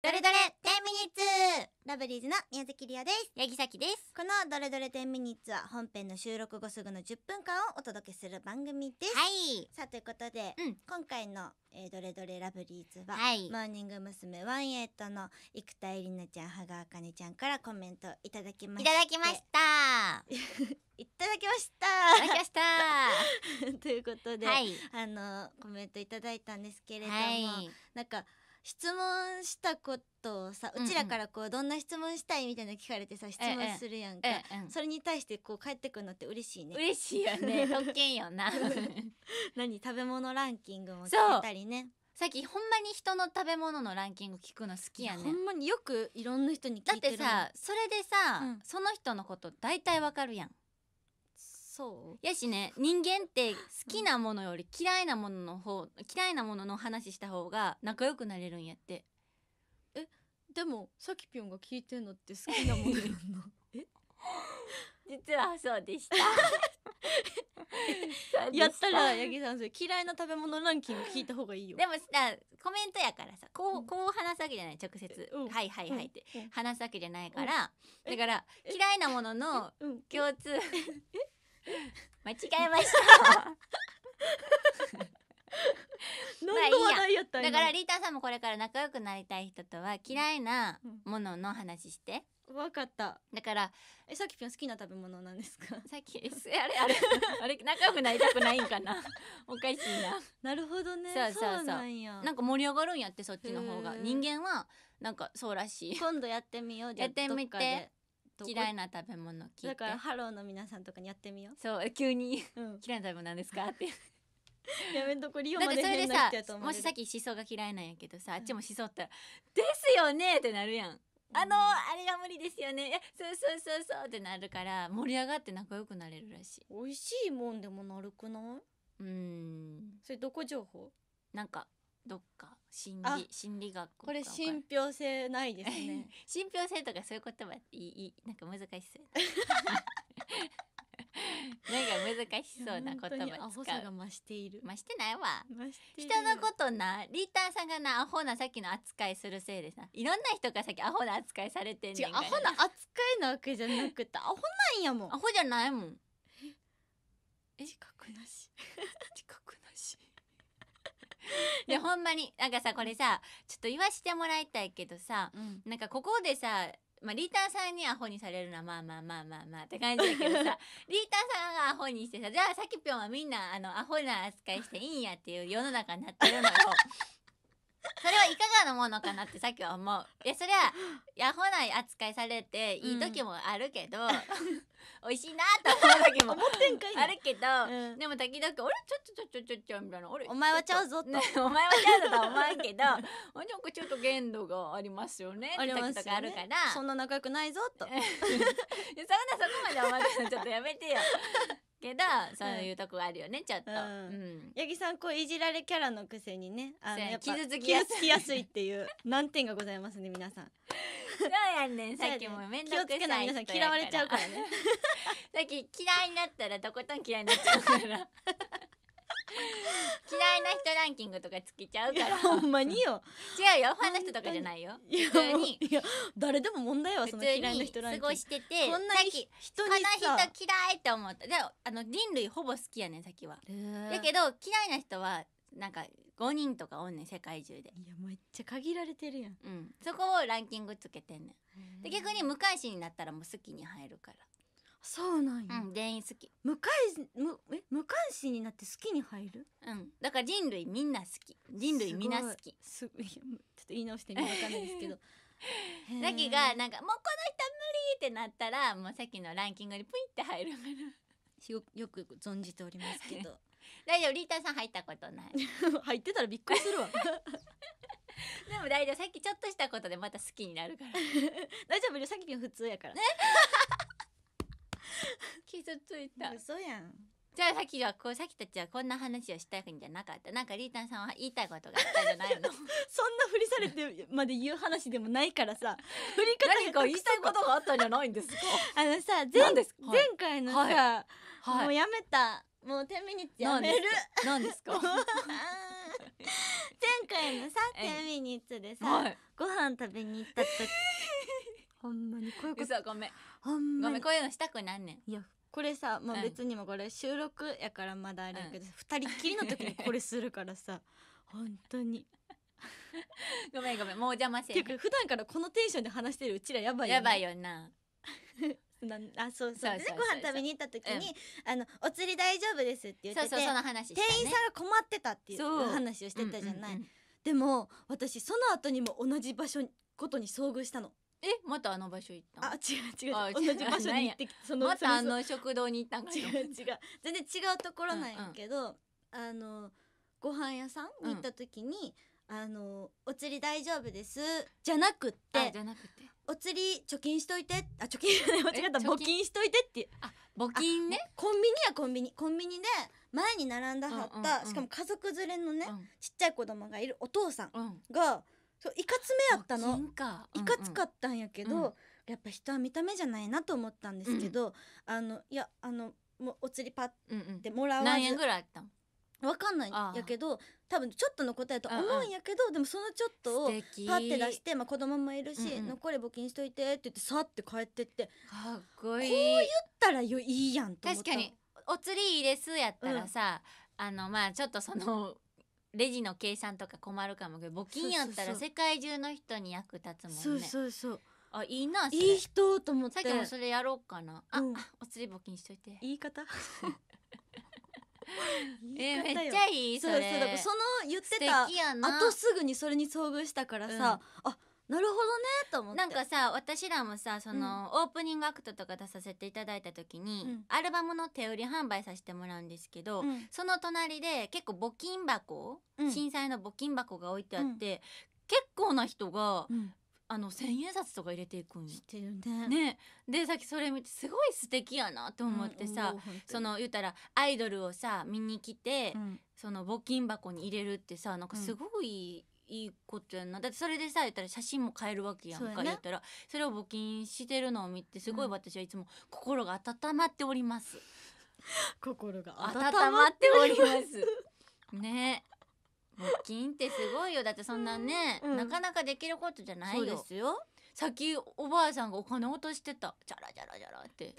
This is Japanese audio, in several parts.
どれどれ10ミニッツラブリーズの宮崎りおです八木崎ですこのどれどれ10ミニッツは本編の収録後すぐの10分間をお届けする番組ですはいさあということで、うん今回の、えーどれどれラブリーズは、はいモーニング娘。ワンエイトの生田絵里奈ちゃん羽川茜ちゃんからコメントいただきまいしたただきましたいただきましいただきましたということで、はいあのコメントいただいたんですけれども、はいなんか質問したことをさうちらからこうどんな質問したいみたいな聞かれてさ質問するやんか、それに対してこう返ってくるのって嬉しいね嬉しいよね特権よな何食べ物ランキングも聞いたりねさっきほんまに人の食べ物のランキング聞くの好きやねほんまによくいろんな人に聞いてるだってさそれでさ、その人のこと大体わかるやんそうやしね人間って好きなものより嫌いなものの方、嫌いなものの話した方が仲良くなれるんやってえでもさきぴょんが聞いてんのって好きなものやんな え実はそうでした やったら八木さんそれ嫌いな食べ物ランキング聞いた方がいいよでもさコメントやからさこうこう話すわけじゃない直接、うん、はいはいはいって話すわけじゃないから、うん、だから嫌いなものの共通 間違えました何 の話題やだからリータさんもこれから仲良くなりたい人とは嫌いなものの話して、分かっただからえさきぴょん好きな食べ物なんですかさっきあれあれ あれ仲良くなりたくないんかなおかしいななるほどねそうそうそうなんか盛り上がるんやってそっちの方が人間はなんかそうらしい今度やってみようやってみて嫌いな食べ物聞いてだからハローの皆さんとかにやってみようそう急に、うん、嫌いな食べ物なんですか?」って やめとこリオまで変な人やと思もしさっきしそが嫌いなんやけどさ、あっちもしそったら「ですよね!」ってなるやん。あのー、あれが無理ですよねえそうそうそうそうってなるから盛り上がって仲良くなれるらしい美味しいもんでもなるくないうんそれどこ情報なんかどっか心理心理学これ信憑性ないですね 信憑性とかそういう言葉いいいなんか難しそう なんか難しそうな言葉や本アホさが増している増してないわ人のことなリーターさんがなアホなさっきの扱いするせいでさいろんな人がさっきアホな扱いされてんねんうアホな扱いなわけじゃなくてアホなんやもんアホじゃないもん自覚なし 自覚いやほんまになんかさこれさちょっと言わしてもらいたいけどさ、うん、なんかここでさまあ、リーターさんにアホにされるのはまあまあまあまあまあって感じだけどさ リーターさんがアホにしてさじゃあさきぴょんはみんなあのアホな扱いしていいんやっていう世の中になってるのよ。それはいかがなものかなってさっきは思ういやそりゃやほない扱いされていい時もあるけど、美味しいなと思う時もあるけど、でも時々「俺ちょちょちょちょちょ」みたいな「俺お前はちゃうぞ」って、お前はちゃうぞと思うけどなんかちょっと限度がありますよねありまとかあるからそんな仲良くないぞと そんなそこまで思ってちょっとやめてよけどそういうとこあるよね、ちょっと、八木さんこういじられキャラのくせにねあのやっぱ傷つきやすいっていう難点がございますね皆さんそうやんねん さっきも面倒くさい皆さん嫌われちゃうからね さっき嫌いになったらとことん嫌いになっちゃうから 嫌いな人ランキングとかつけちゃうからほんまによ違うよファンの人とかじゃないよいや普通にいや誰でも問題は普その通嫌いなに人ランキングごしててこんなさっにき人この人嫌いって思ったであの人類ほぼ好きやねんさっきはだけど嫌いな人はなんか5人とかおんねん世界中でいやめっちゃ限られてるやんうんそこをランキングつけてんねんで逆に無関心になったらもう好きに入るからそうなんや、うん、全員好き無関無え無関心になって好きに入るうんだから人類みんな好き人類みんな好きすごい ちょっと言い直してみわかんないですけどラキがなんかもうこの人無理ってなったらもうさっきのランキングにプイって入るからよよく存じておりますけど 大丈夫リータさん入ったことない 入ってたらびっくりするわでも大丈夫さっきちょっとしたことでまた好きになるから大丈夫よさっきの普通やから 傷ついた嘘やんじゃあさっきはこうさっきたちはこんな話をしたいんじゃなかったなんかリータンさんは言いたいことがあったんじゃないの そんなふりされてまで言う話でもないからさ 振り方何か言いたいことがあったんじゃないんですかあのさ前前回のさ、はいはい、もうやめたもう天秤にやめる何ですか前回のさ天秤にでさ、はい、ご飯食べに行った時ほんまにこういうことさ、ごめんほんごまめんにこういうのしたくなんねんいやこれさ、まあ、う別にもこれ収録やからまだあれやけど、二人っきりの時にこれするからさほんとに ごめんごめんもう邪魔せてんか普段からこのテンションで話してるうちらやばいよねやばいよな なんあそうそうそうそでご飯食べに行った時に、あの「お釣り大丈夫です」って言ってそうそうその話ね店員さんが困ってたっていうそう話をしてたじゃない、うんうんうんでも私その後にも同じ場所ことに遭遇したのえまたあの場所行ったあ違う違う違う同じ場所に行ってきそのまたあの食堂に行ったんか違う違う全然違うところなんやけど、あのご飯屋さんに行った時に、あのお釣り大丈夫ですじゃなくっあじてゃなくてお釣り貯金しといてあ貯金間違った募金しといてって募金ねコンビニやコンビニコンビニで前に並んだはった、うんうんうんしかも家族連れのね、うんちっちゃい子供がいるお父さんうんがそういかつめやったの、いかつかったんやけど、うん、やっぱ人は見た目じゃないなと思ったんですけど、うん、あのいやあのもうお釣りパッてもらわず、うんうん、何円ぐらいあったんわかんないやけど多分ちょっとの答えと思うんやけど、でもそのちょっとをパッて出して、まあ、子供もいるし、うんうん、残り募金しといてって言ってさって帰ってってかっこいいこう言ったらよいいやんと思った確かにお釣りいいですやったらさ、うん、あのまあちょっとそのレジの計算とか困るかもけど募金やったら世界中の人に役立つもんねそうそうそうあいいなそれいい人と思ってさっきもそれやろうかな、あ、うん、お釣り募金しといて言い方 えー、めっちゃいいそれそうそうだからその言ってたあとすぐにそれに遭遇したからさ、うん、あなるほどねと思ってなんかさ私らもさその、うん、オープニングアクトとか出させていただいた時に、うん、アルバムの手売り販売させてもらうんですけど、うん、その隣で結構募金箱、震災の募金箱が置いてあって、結構な人が、あの千円札とか入れていくんしてるね。ねでさっきそれ見てすごい素敵やなと思ってさ、うん、その言うたらアイドルをさ見に来て、うん、その募金箱に入れるってさなんかすごい。いいことやなだってそれでさ言ったら写真も変えるわけやんか言ったらそれを募金してるのを見てすごい私はいつも心が温まっております、心が温まっておりますね募金ってすごいよだってそんなね、うん、なかなかできることじゃないよそうですよさっきおばあさんがお金落としてたチャラチャラチャラって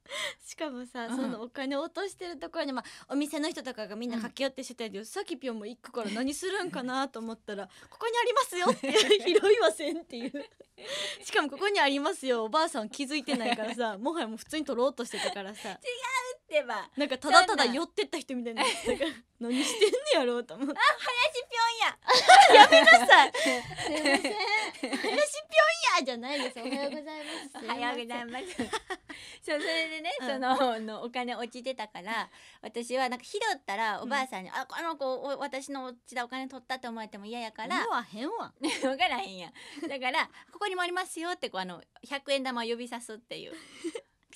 しかもさ、うん、そのお金落としてるところに、まあ、お店の人とかがみんな駆け寄ってしてたけど、さきぴょんも行くから何するんかなと思ったら「ここにありますよ」って「拾いません」っていうしかも「ここにありますよ」おばあさん気づいてないからさもはやもう普通に取ろうとしてたからさ「違うってばなんかただただ寄ってった人みたいな な何してんのやろうと思ってあ林ぴょんや やめなさいすいません林ぴょんやじゃないですおはようございますおはようございます そうそれでね、うん、そののお金落ちてたから私はなんか拾ったらおばあさんに、うん、あこの子お私のおちだお金取ったと思えても嫌やから言わへんわ分からへんやだからここにもありますよってこうあの100円玉を呼びさすっていう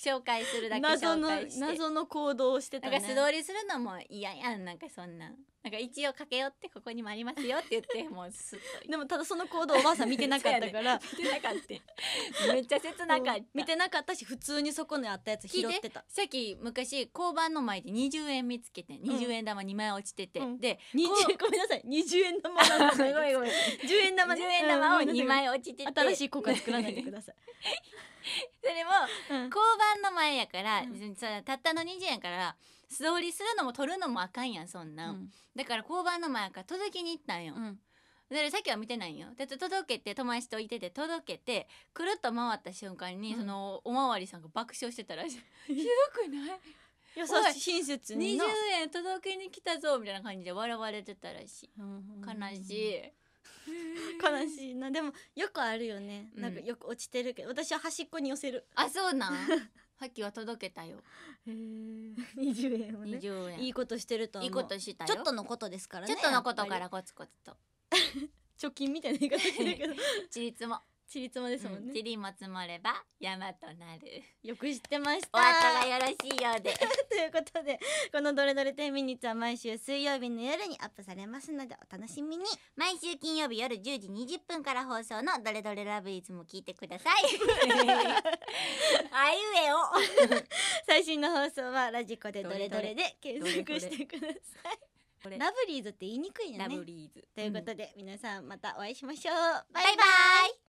紹介するだけ謎の謎の行動をしてた、ね、なんか素通りするのも嫌やんなんかそんななんか一応駆け寄ってここにもありますよって言って もうすっとでもただその行動おばあさん見てなかったから 見てなかっためっちゃ切なかった、見てなかったし普通にそこにあったやつ拾ってたさっき昔交番の前で20円見つけて20円玉2枚落ちてて、うん、で、うん、ごめんなさい20円玉なすごいごめん10円玉、10円玉を2枚落ちてて新しい効果作らないでください それもうん交番の前やから、うんたったの2時やから素通りするのも取るのもあかんやんそんなん、だから交番の前やから届けに行ったんよ、うんだからさっきは見てないんよて届けて友達といてて届けてくるっと回った瞬間に、うんそのおまわりさんが爆笑してたらしいひどくない 優しいおい親 ?20 円届けに来たぞみたいな感じで笑われてたらしい悲しい、悲しいなでもよくあるよねなんかよく落ちてるけど、私は端っこに寄せるあそうなん さっきは届けたよへえ20円もね20円いいことしてると思ういいことしたちょっとのことですからねちょっとのことからコツコツと 貯金みたいな言い方してるけど 自立もちりつまですもんね。ちりも積もれば山となる。よく知ってました。お後がよろしいようで。ということで、このどれどれ10ミニッツは毎週水曜日の夜にアップされますのでお楽しみに。毎週金曜日夜10時20分から放送のどれどれラブリーズも聞いてください。あいうえお。最新の放送はラジコでどれどれで検索してください。ラブリーズって言いにくいよね。ラブリーズということで、うん、皆さんまたお会いしましょう。バイバイ。